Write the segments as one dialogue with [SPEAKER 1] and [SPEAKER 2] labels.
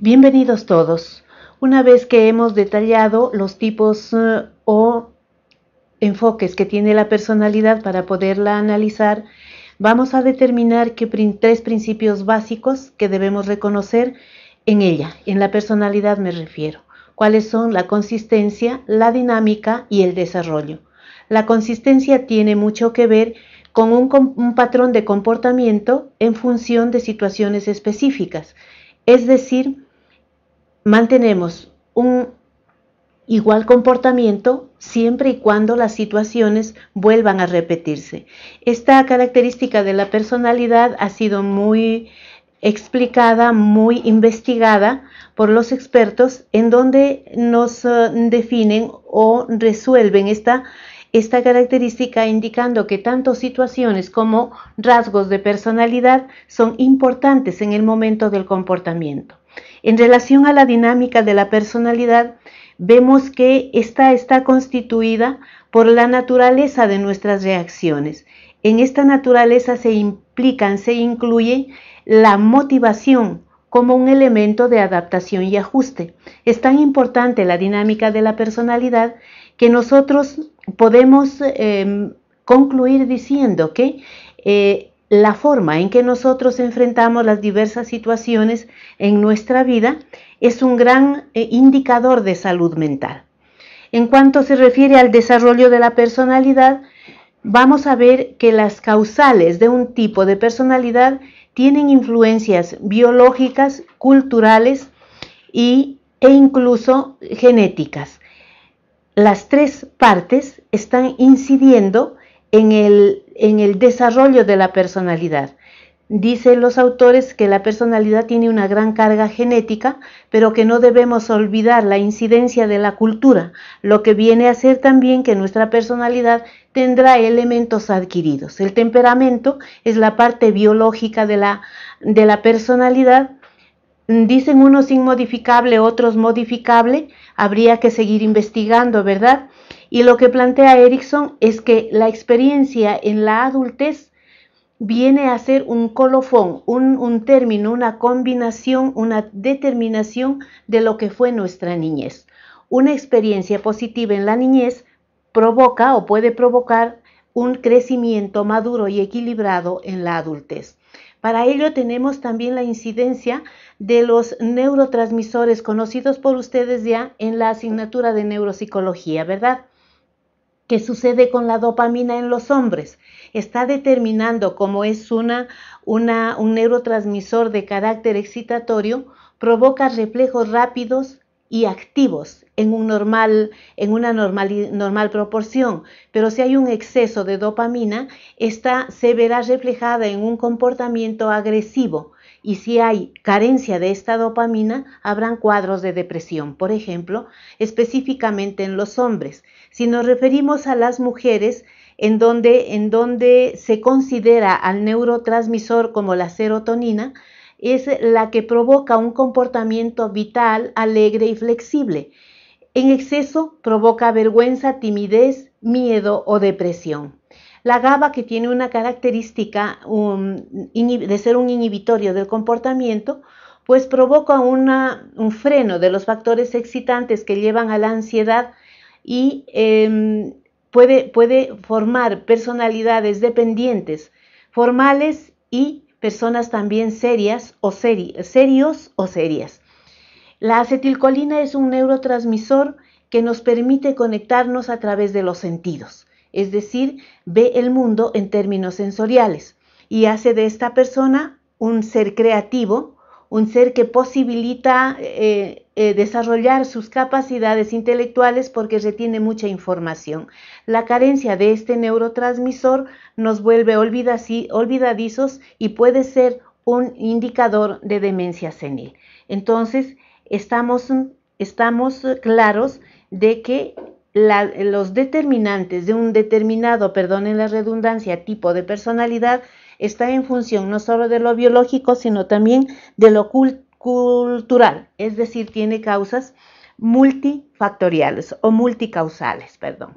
[SPEAKER 1] Bienvenidos todos. Una vez que hemos detallado los tipos eh, o enfoques que tiene la personalidad para poderla analizar, vamos a determinar tres principios básicos que debemos reconocer en ella, en la personalidad me refiero, cuáles son la consistencia, la dinámica y el desarrollo. La consistencia tiene mucho que ver con un, un patrón de comportamiento en función de situaciones específicas, es decir, mantenemos un igual comportamiento siempre y cuando las situaciones vuelvan a repetirse. Esta característica de la personalidad ha sido muy explicada, muy investigada por los expertos, en donde nos eh, definen o resuelven esta característica indicando que tanto situaciones como rasgos de personalidad son importantes en el momento del comportamiento. En relación a la dinámica de la personalidad, vemos que esta está constituida por la naturaleza de nuestras reacciones. En esta naturaleza se implican, se incluye la motivación como un elemento de adaptación y ajuste. Es tan importante la dinámica de la personalidad que nosotros podemos em, concluir diciendo que eh, la forma en que nosotros enfrentamos las diversas situaciones en nuestra vida es un gran eh, indicador de salud mental. En cuanto se refiere al desarrollo de la personalidad, vamos a ver que las causales de un tipo de personalidad tienen influencias biológicas, culturales y, e incluso genéticas. Las tres partes están incidiendo en el, desarrollo de la personalidad. Dicen los autores que la personalidad tiene una gran carga genética, pero que no debemos olvidar la incidencia de la cultura, lo que viene a ser también que nuestra personalidad tendrá elementos adquiridos. El temperamento es la parte biológica de la, de la personalidad. Dicen unos inmodificable, otros modificable. Habría que seguir investigando, ¿verdad? Y lo que plantea Erickson es que la experiencia en la adultez viene a ser un colofón, un, un, término, una combinación, una determinación de lo que fue nuestra niñez. Una experiencia positiva en la niñez provoca o puede provocar un crecimiento maduro y equilibrado en la adultez. Para ello tenemos también la incidencia de los neurotransmisores conocidos por ustedes ya en la asignatura de neuropsicología, ¿verdad? ¿Qué sucede con la dopamina en los hombres? Está determinando cómo es una, un neurotransmisor de carácter excitatorio, provoca reflejos rápidos y activos en, normal, en una normal, normal, proporción, pero si hay un exceso de dopamina, esta se verá reflejada en un comportamiento agresivo, y si hay carencia de esta dopamina, habrán cuadros de depresión, por ejemplo, específicamente en los hombres. Si nos referimos a las mujeres, en donde, en donde se considera al neurotransmisor como la serotonina, es la que provoca un comportamiento vital, alegre y flexible. En exceso provoca vergüenza, timidez, miedo o depresión. La GABA que tiene una característica um, de ser un inhibitorio del comportamiento, pues provoca un freno de los factores excitantes que llevan a la ansiedad y em, puede, formar personalidades dependientes, formales y personas también serias o serios o serias. La acetilcolina es un neurotransmisor que nos permite conectarnos a través de los sentidos es decir, ve el mundo en términos sensoriales y hace de esta persona un ser creativo, un ser que posibilita eh, eh, desarrollar sus capacidades intelectuales porque retiene mucha información. La carencia de este neurotransmisor nos vuelve olvidadizos y puede ser un indicador de demencia senil. Entonces, estamos, estamos claros de que los determinantes de un determinado, perdonen la redundancia, tipo de personalidad está en función no solo de lo biológico, sino también de lo cultural, es decir, tiene causas multifactoriales o multicausales, perdón.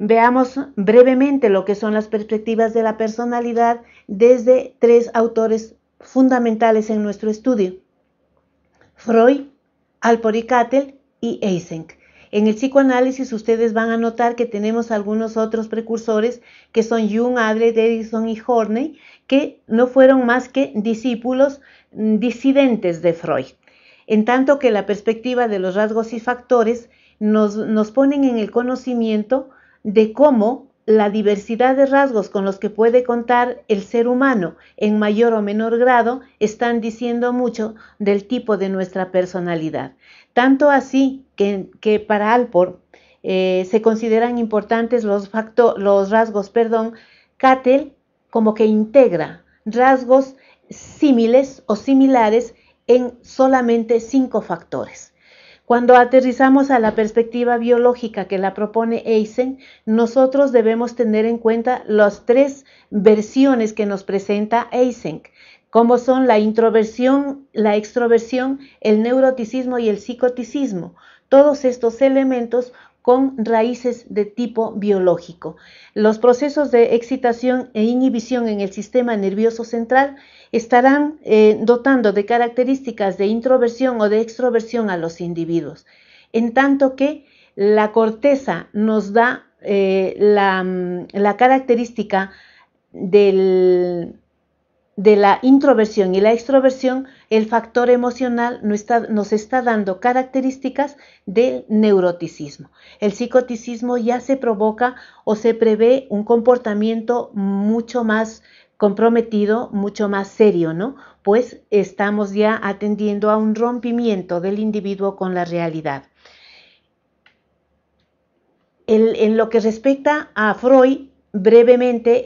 [SPEAKER 1] Veamos brevemente lo que son las perspectivas de la personalidad desde tres autores fundamentales en nuestro estudio, Freud, Alport y y Eysenck. En el psicoanálisis ustedes van a notar que tenemos algunos otros precursores que son Jung, Adler, Edison y Horney, que no fueron más que discípulos mm, disidentes de Freud. En tanto que la perspectiva de los rasgos y factores nos, nos ponen en el conocimiento de cómo la diversidad de rasgos con los que puede contar el ser humano en mayor o menor grado están diciendo mucho del tipo de nuestra personalidad. Tanto así que, para Alport eh, se consideran importantes los, los rasgos, perdón, Cattell como que integra rasgos similes o similares en solamente cinco factores. Cuando aterrizamos a la perspectiva biológica que la propone Eisen, nosotros debemos tener en cuenta las tres versiones que nos presenta Eisen, como son la introversión, la extroversión, el neuroticismo y el psicoticismo. Todos estos elementos con raíces de tipo biológico. Los procesos de excitación e inhibición en el sistema nervioso central estarán eh, dotando de características de introversión o de extroversión a los individuos, en tanto que la corteza nos da eh, mm, la característica del de la introversión y la extroversión, el factor emocional nos está, nos está, dando características del neuroticismo. El psicoticismo ya se provoca o se prevé un comportamiento mucho más comprometido, mucho más serio, ¿no? Pues estamos ya atendiendo a un rompimiento del individuo con la realidad. en lo que respecta a Freud, brevemente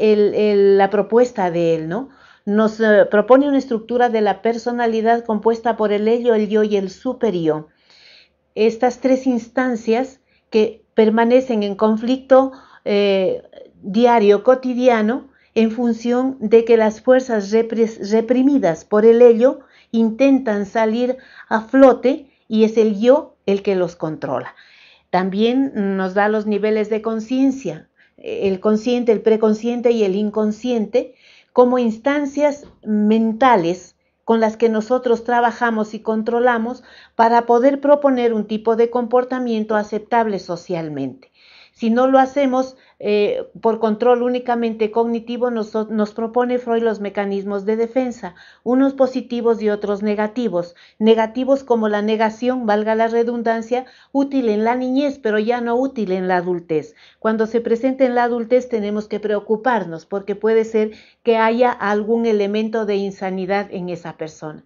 [SPEAKER 1] la propuesta de él, ¿no? nos eh, propone una estructura de la personalidad compuesta por el ello, el yo y el superior Estas tres instancias que permanecen en conflicto eh, diario, cotidiano, en función de que las fuerzas reprimidas por el ello intentan salir a flote y es el yo el que los controla. También nos da los niveles de conciencia, el consciente, el preconsciente y el inconsciente, como instancias mentales con las que nosotros trabajamos y controlamos para poder proponer un tipo de comportamiento aceptable socialmente. Si no lo hacemos eh, por control únicamente cognitivo, nos, nos propone Freud los mecanismos de defensa, unos positivos y otros negativos. Negativos como la negación, valga la redundancia, útil en la niñez, pero ya no útil en la adultez. Cuando se presenta en la adultez tenemos que preocuparnos porque puede ser que haya algún elemento de insanidad en esa persona.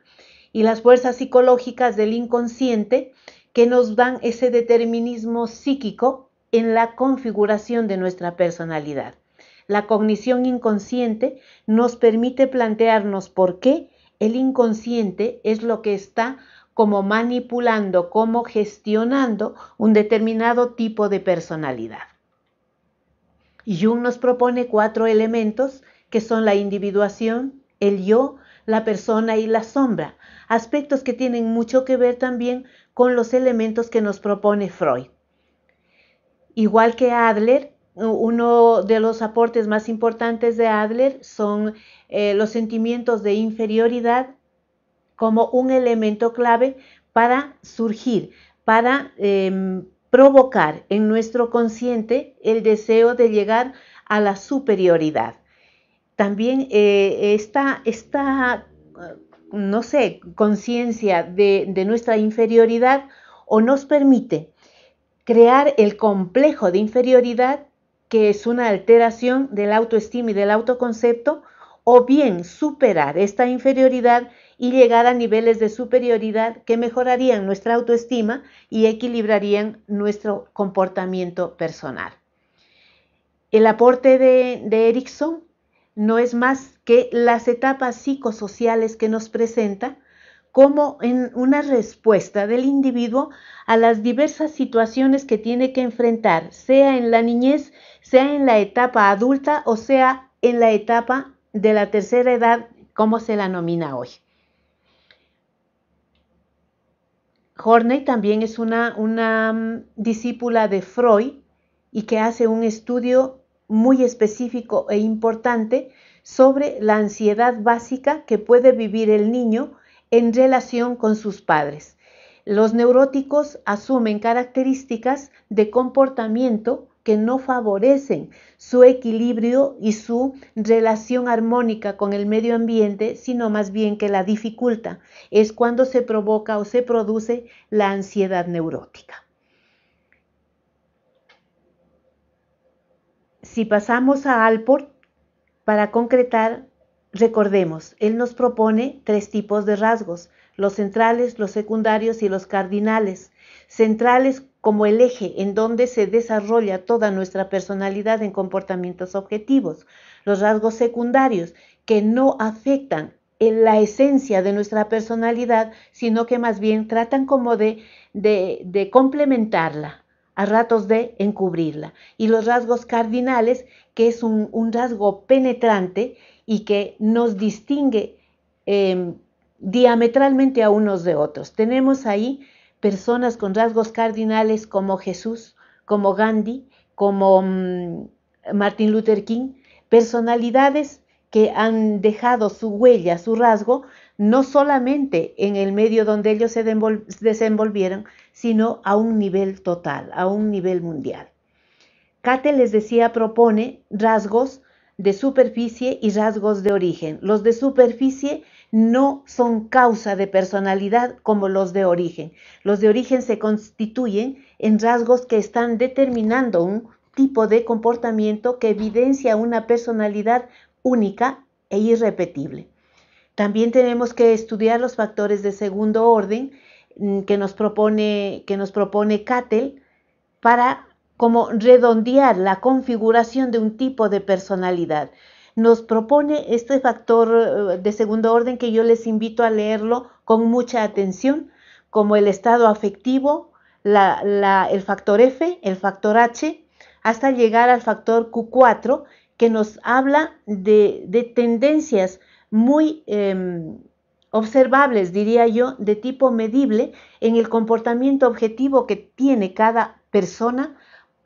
[SPEAKER 1] Y las fuerzas psicológicas del inconsciente que nos dan ese determinismo psíquico en la configuración de nuestra personalidad. La cognición inconsciente nos permite plantearnos por qué el inconsciente es lo que está como manipulando, como gestionando un determinado tipo de personalidad. Jung nos propone cuatro elementos que son la individuación, el yo, la persona y la sombra, aspectos que tienen mucho que ver también con los elementos que nos propone Freud. Igual que Adler, uno de los aportes más importantes de Adler son eh, los sentimientos de inferioridad como un elemento clave para surgir, para em, provocar en nuestro consciente el deseo de llegar a la superioridad. También eh, esta, no sé, conciencia de nuestra inferioridad o nos permite crear el complejo de inferioridad, que es una alteración del autoestima y del autoconcepto, o bien superar esta inferioridad y llegar a niveles de superioridad que mejorarían nuestra autoestima y equilibrarían nuestro comportamiento personal. El aporte de, de Erickson no es más que las etapas psicosociales que nos presenta como en una respuesta del individuo a las diversas situaciones que tiene que enfrentar, sea en la niñez, sea en la etapa adulta o sea en la etapa de la tercera edad, como se la nomina hoy. Horney también es una, mm, discípula de Freud y que hace un estudio muy específico e importante sobre la ansiedad básica que puede vivir el niño en relación con sus padres. Los neuróticos asumen características de comportamiento que no favorecen su equilibrio y su relación armónica con el medio ambiente, sino más bien que la dificulta. Es cuando se provoca o se produce la ansiedad neurótica. Si pasamos a Alport, para concretar Recordemos, él nos propone tres tipos de rasgos, los centrales, los secundarios y los cardinales. Centrales como el eje en donde se desarrolla toda nuestra personalidad en comportamientos objetivos. Los rasgos secundarios que no afectan en la esencia de nuestra personalidad, sino que más bien tratan como de, de, complementarla, a ratos de encubrirla. Y los rasgos cardinales, que es un rasgo penetrante y que nos distingue em, diametralmente a unos de otros. Tenemos ahí personas con rasgos cardinales como Jesús, como Gandhi, como mm, Martin Luther King, personalidades que han dejado su huella, su rasgo, no solamente en el medio donde ellos se desenvolvieron, sino a un nivel total, a un nivel mundial. Kate les decía, propone rasgos de superficie y rasgos de origen. Los de superficie no son causa de personalidad como los de origen. Los de origen se constituyen en rasgos que están determinando un tipo de comportamiento que evidencia una personalidad única e irrepetible. También tenemos que estudiar los factores de segundo orden mm, que nos propone, que nos propone Cattel para como redondear la configuración de un tipo de personalidad. Nos propone este factor eh, de segundo orden que yo les invito a leerlo con mucha atención, como el estado afectivo, el factor F, el factor H, hasta llegar al factor Q4, que nos habla de, tendencias muy em, observables, diría yo, de tipo medible en el comportamiento objetivo que tiene cada persona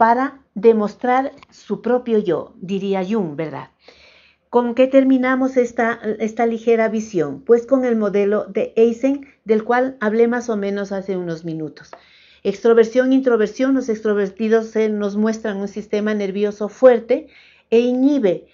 [SPEAKER 1] para demostrar su propio yo, diría Jung, ¿verdad? ¿Con qué terminamos esta, esta ligera visión? Pues con el modelo de Eisen, del cual hablé más o menos hace unos minutos. Extroversión, introversión, los extrovertidos se nos muestran un sistema nervioso fuerte e inhibe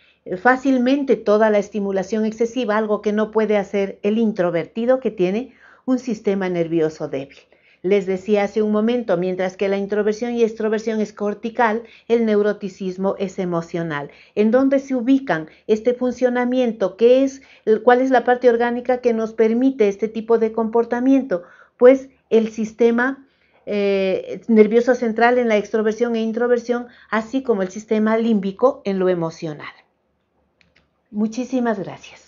[SPEAKER 1] fácilmente toda la estimulación excesiva, algo que no puede hacer el introvertido que tiene un sistema nervioso débil. Les decía hace un momento, mientras que la introversión y extroversión es cortical, el neuroticismo es emocional. ¿En dónde se ubican este funcionamiento? es, ¿Cuál es la parte orgánica que nos permite este tipo de comportamiento? Pues el sistema eh, nervioso central en la extroversión e introversión, así como el sistema límbico en lo emocional. Muchísimas gracias.